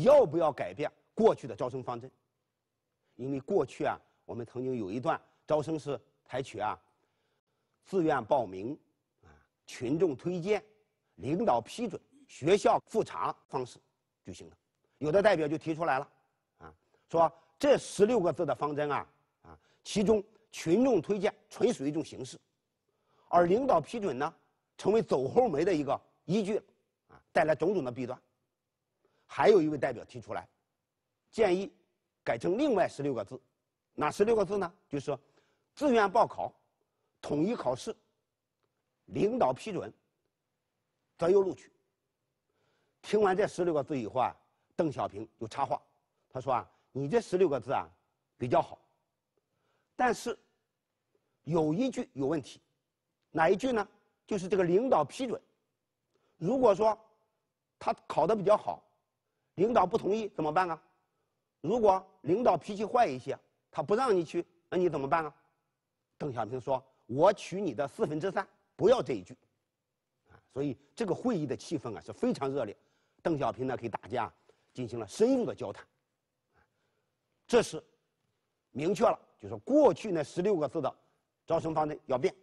要不要改变过去的招生方针？因为过去啊，我们曾经有一段招生是采取啊，自愿报名，啊，群众推荐，领导批准，学校复查方式举行的。有的代表就提出来了，啊，说这十六个字的方针啊，啊，其中群众推荐纯属一种形式，而领导批准呢，成为走后门的一个依据，啊，带来种种的弊端。还有一位代表提出来，建议改成另外十六个字，哪十六个字呢？就是自愿报考，统一考试，领导批准，择优录取。听完这十六个字以后啊，邓小平就插话，他说啊，你这十六个字啊，比较好，但是有一句有问题，哪一句呢？就是这个领导批准，如果说他考的比较好。领导不同意怎么办啊？如果领导脾气坏一些，他不让你去，那你怎么办啊？邓小平说：“我取你的四分之三，不要这一句。”啊，所以这个会议的气氛啊是非常热烈。邓小平呢，给大家进行了深入的交谈。这是明确了，就说过去那十六个字的招生方针要变。